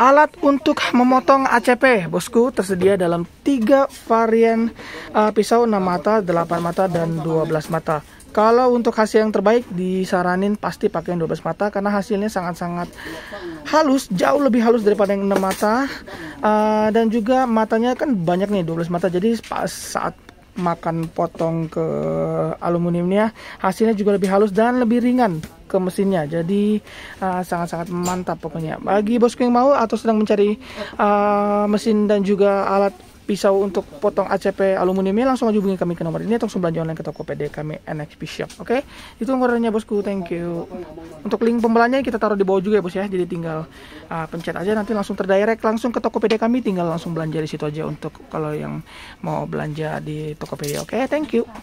Alat untuk memotong ACP, bosku, tersedia dalam tiga varian uh, pisau 6 mata, 8 mata, dan 12 mata. Kalau untuk hasil yang terbaik disaranin pasti pakai yang 12 mata karena hasilnya sangat-sangat halus, jauh lebih halus daripada yang 6 mata. Uh, dan juga matanya kan banyak nih 12 mata. Jadi pas saat makan potong ke aluminiumnya hasilnya juga lebih halus dan lebih ringan ke mesinnya jadi ah, sangat-sangat uh, mantap pokoknya bagi bosku yang mau atau sedang mencari uh, mesin dan juga alat pisau untuk potong ACP aluminiumnya langsung aja hubungi kami ke nomor ini atau langsung belanja online ke toko pd kami NXP Shop oke okay? itu ordernya bosku thank you untuk link pembelanya kita taruh di bawah juga ya bos ya jadi tinggal uh, pencet aja nanti langsung terdirect langsung ke toko pd kami tinggal langsung belanja di situ aja untuk kalau yang mau belanja di toko pd oke okay? thank you